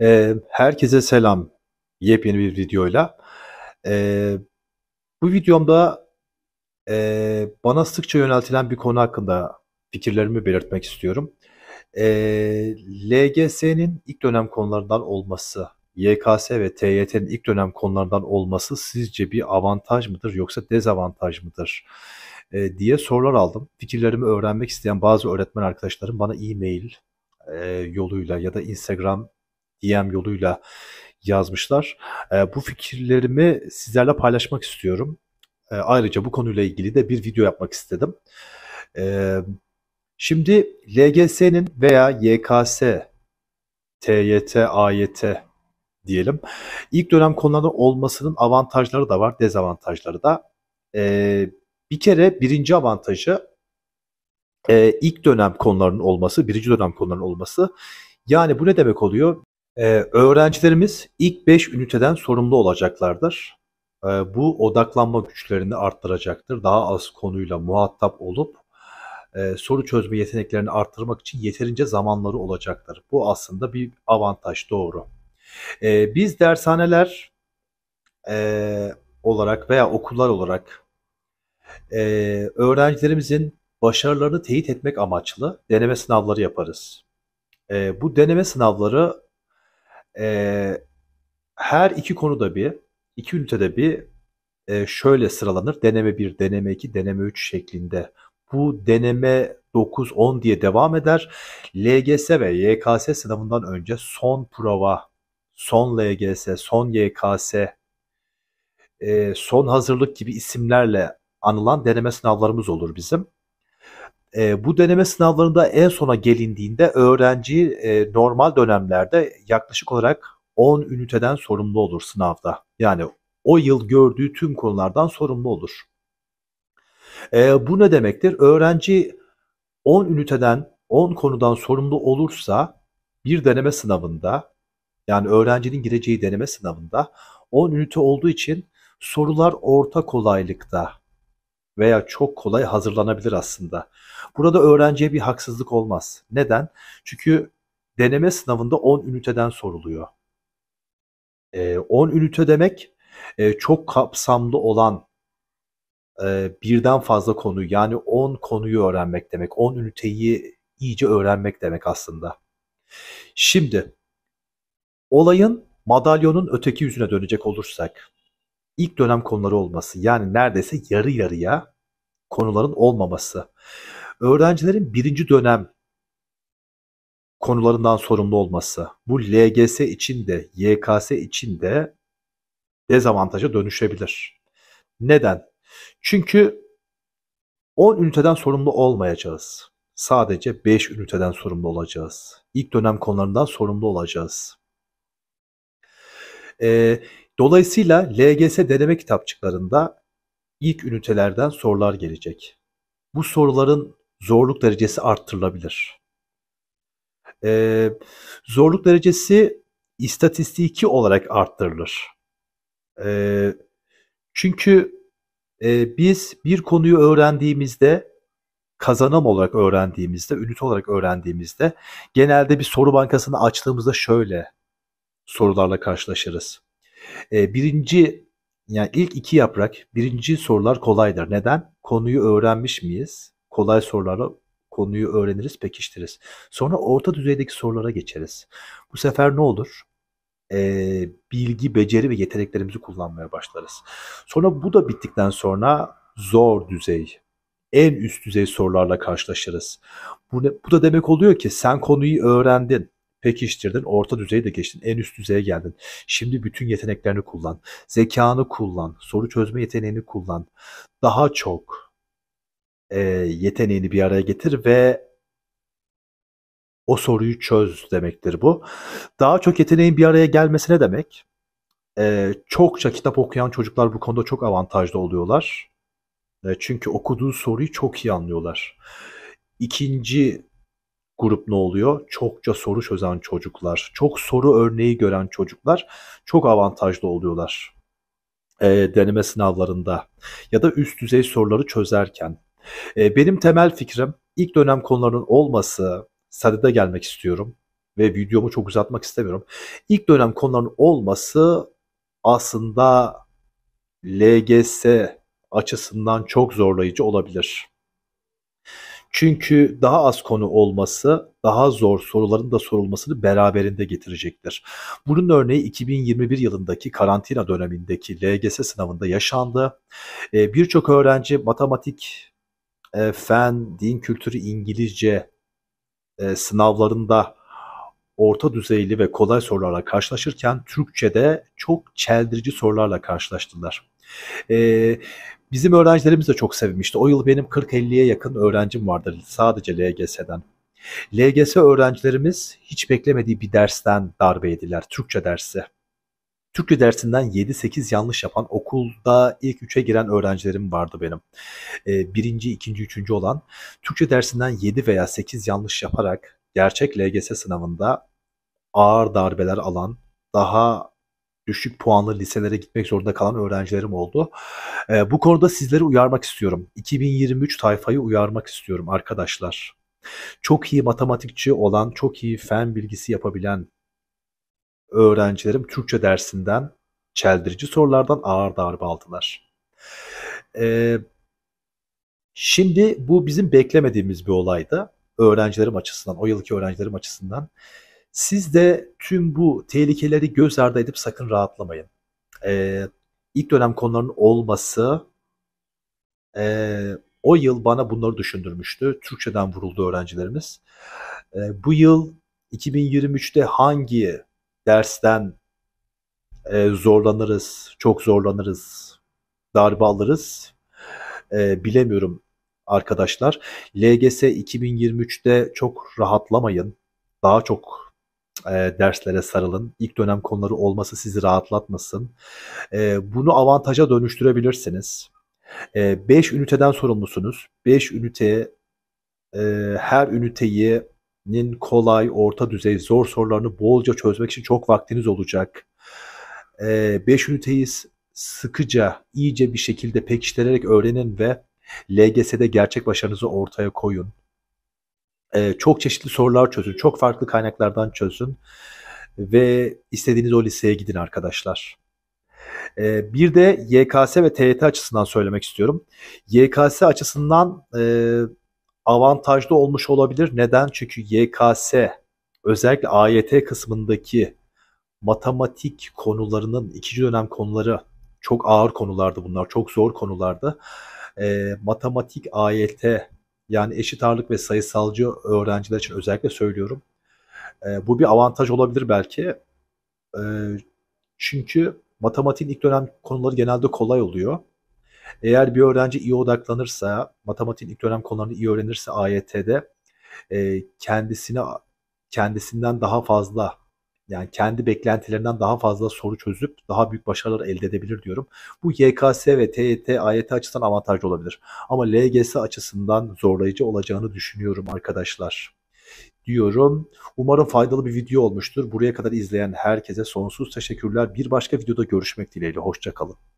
E, herkese selam. Yepyeni bir videoyla. E, bu videomda e, bana sıkça yöneltilen bir konu hakkında fikirlerimi belirtmek istiyorum. E, ee, LGS'nin ilk dönem konularından olması, YKS ve TYT'nin ilk dönem konularından olması sizce bir avantaj mıdır yoksa dezavantaj mıdır? E, diye sorular aldım. Fikirlerimi öğrenmek isteyen bazı öğretmen arkadaşlarım bana e-mail e, yoluyla ya da Instagram DM yoluyla yazmışlar. E, bu fikirlerimi sizlerle paylaşmak istiyorum. E, ayrıca bu konuyla ilgili de bir video yapmak istedim. E, şimdi LGS'nin veya YKS, TYT, AYT diyelim. İlk dönem konuları olmasının avantajları da var, dezavantajları da. E, bir kere birinci avantajı e, ilk dönem konularının olması, birinci dönem konularının olması. Yani bu ne demek oluyor? Ee, öğrencilerimiz ilk 5 üniteden sorumlu olacaklardır. Ee, bu odaklanma güçlerini arttıracaktır. Daha az konuyla muhatap olup e, soru çözme yeteneklerini arttırmak için yeterince zamanları olacaktır. Bu aslında bir avantaj doğru. Ee, biz dershaneler e, olarak veya okullar olarak e, öğrencilerimizin başarılarını teyit etmek amaçlı deneme sınavları yaparız. E, bu deneme sınavları e, her iki konuda bir, iki ünitede bir e, şöyle sıralanır. Deneme 1, deneme 2, deneme 3 şeklinde. Bu deneme 9, 10 diye devam eder. LGS ve YKS sınavından önce son prova, son LGS, son YKS, e, son hazırlık gibi isimlerle anılan deneme sınavlarımız olur bizim. E, bu deneme sınavlarında en sona gelindiğinde öğrenci e, normal dönemlerde yaklaşık olarak 10 üniteden sorumlu olur sınavda. Yani o yıl gördüğü tüm konulardan sorumlu olur. E, bu ne demektir? Öğrenci 10 üniteden 10 konudan sorumlu olursa bir deneme sınavında yani öğrencinin gireceği deneme sınavında 10 ünite olduğu için sorular orta kolaylıkta veya çok kolay hazırlanabilir aslında. Burada öğrenciye bir haksızlık olmaz. Neden? Çünkü deneme sınavında 10 üniteden soruluyor. E, ee, 10 ünite demek e, çok kapsamlı olan e, birden fazla konu yani 10 konuyu öğrenmek demek. 10 üniteyi iyice öğrenmek demek aslında. Şimdi olayın madalyonun öteki yüzüne dönecek olursak ilk dönem konuları olması. Yani neredeyse yarı yarıya konuların olmaması. Öğrencilerin birinci dönem konularından sorumlu olması. Bu LGS için de YKS için de dezavantaja dönüşebilir. Neden? Çünkü 10 üniteden sorumlu olmayacağız. Sadece 5 üniteden sorumlu olacağız. İlk dönem konularından sorumlu olacağız. Ee, Dolayısıyla LGS deneme kitapçıklarında ilk ünitelerden sorular gelecek. Bu soruların zorluk derecesi arttırılabilir. Ee, zorluk derecesi istatistiki olarak arttırılır. Ee, çünkü e, biz bir konuyu öğrendiğimizde kazanım olarak öğrendiğimizde, ünite olarak öğrendiğimizde genelde bir soru bankasını açtığımızda şöyle sorularla karşılaşırız. E, birinci yani ilk iki yaprak birinci sorular kolaydır. Neden? Konuyu öğrenmiş miyiz? Kolay sorulara konuyu öğreniriz, pekiştiriz Sonra orta düzeydeki sorulara geçeriz. Bu sefer ne olur? Ee, bilgi, beceri ve yeteneklerimizi kullanmaya başlarız. Sonra bu da bittikten sonra zor düzey, en üst düzey sorularla karşılaşırız. Bu, ne, bu da demek oluyor ki sen konuyu öğrendin pekiştirdin, orta düzeyi de geçtin, en üst düzeye geldin. Şimdi bütün yeteneklerini kullan, zekanı kullan, soru çözme yeteneğini kullan. Daha çok e, yeteneğini bir araya getir ve o soruyu çöz demektir bu. Daha çok yeteneğin bir araya gelmesine demek. E, çokça kitap okuyan çocuklar bu konuda çok avantajlı oluyorlar. E, çünkü okuduğu soruyu çok iyi anlıyorlar. İkinci grup ne oluyor? Çokça soru çözen çocuklar, çok soru örneği gören çocuklar çok avantajlı oluyorlar. E, deneme sınavlarında ya da üst düzey soruları çözerken. E, benim temel fikrim ilk dönem konularının olması, sadede gelmek istiyorum ve videomu çok uzatmak istemiyorum. İlk dönem konularının olması aslında LGS açısından çok zorlayıcı olabilir. Çünkü daha az konu olması daha zor soruların da sorulmasını beraberinde getirecektir. Bunun örneği 2021 yılındaki karantina dönemindeki LGS sınavında yaşandı. Ee, birçok öğrenci matematik, e, fen, din kültürü, İngilizce e, sınavlarında orta düzeyli ve kolay sorularla karşılaşırken Türkçe'de çok çeldirici sorularla karşılaştılar. Ee, Bizim öğrencilerimiz de çok sevmişti. O yıl benim 40-50'ye yakın öğrencim vardı sadece LGS'den. LGS öğrencilerimiz hiç beklemediği bir dersten darbe yediler. Türkçe dersi. Türkçe dersinden 7-8 yanlış yapan okulda ilk 3'e giren öğrencilerim vardı benim. E, birinci, ikinci, üçüncü olan Türkçe dersinden 7 veya 8 yanlış yaparak gerçek LGS sınavında ağır darbeler alan, daha düşük puanlı liselere gitmek zorunda kalan öğrencilerim oldu. E, bu konuda sizleri uyarmak istiyorum. 2023 tayfayı uyarmak istiyorum arkadaşlar. Çok iyi matematikçi olan, çok iyi fen bilgisi yapabilen öğrencilerim Türkçe dersinden çeldirici sorulardan ağır darbe aldılar. Ee, şimdi bu bizim beklemediğimiz bir olaydı öğrencilerim açısından, o yılki öğrencilerim açısından. Siz de tüm bu tehlikeleri göz ardı edip sakın rahatlamayın. Ee, ilk dönem konuların olması e, o yıl bana bunları düşündürmüştü. Türkçeden vuruldu öğrencilerimiz. E, bu yıl 2023'te hangi dersten e, zorlanırız, çok zorlanırız, darbe alırız e, bilemiyorum arkadaşlar. LGS 2023'te çok rahatlamayın. Daha çok e, derslere sarılın. İlk dönem konuları olması sizi rahatlatmasın. E, bunu avantaja dönüştürebilirsiniz. 5 e, üniteden sorumlusunuz. 5 ünite e, her ünitenin kolay, orta düzey, zor sorularını bolca çözmek için çok vaktiniz olacak. 5 e, üniteyi sıkıca, iyice bir şekilde pekiştirerek öğrenin ve LGS'de gerçek başarınızı ortaya koyun e, çok çeşitli sorular çözün, çok farklı kaynaklardan çözün ve istediğiniz o liseye gidin arkadaşlar. E, bir de YKS ve TYT açısından söylemek istiyorum. YKS açısından e, avantajlı olmuş olabilir. Neden? Çünkü YKS özellikle AYT kısmındaki matematik konularının ikinci dönem konuları çok ağır konulardı bunlar. Çok zor konulardı. E, matematik AYT yani eşit ağırlık ve sayısalcı öğrenciler için özellikle söylüyorum. E, bu bir avantaj olabilir belki. E, çünkü matematiğin ilk dönem konuları genelde kolay oluyor. Eğer bir öğrenci iyi odaklanırsa, matematiğin ilk dönem konularını iyi öğrenirse AYT'de e, kendisine kendisinden daha fazla yani kendi beklentilerinden daha fazla soru çözüp daha büyük başarılar elde edebilir diyorum. Bu YKS ve TYT, AYT açısından avantajlı olabilir. Ama LGS açısından zorlayıcı olacağını düşünüyorum arkadaşlar diyorum. Umarım faydalı bir video olmuştur. Buraya kadar izleyen herkese sonsuz teşekkürler. Bir başka videoda görüşmek dileğiyle. Hoşçakalın.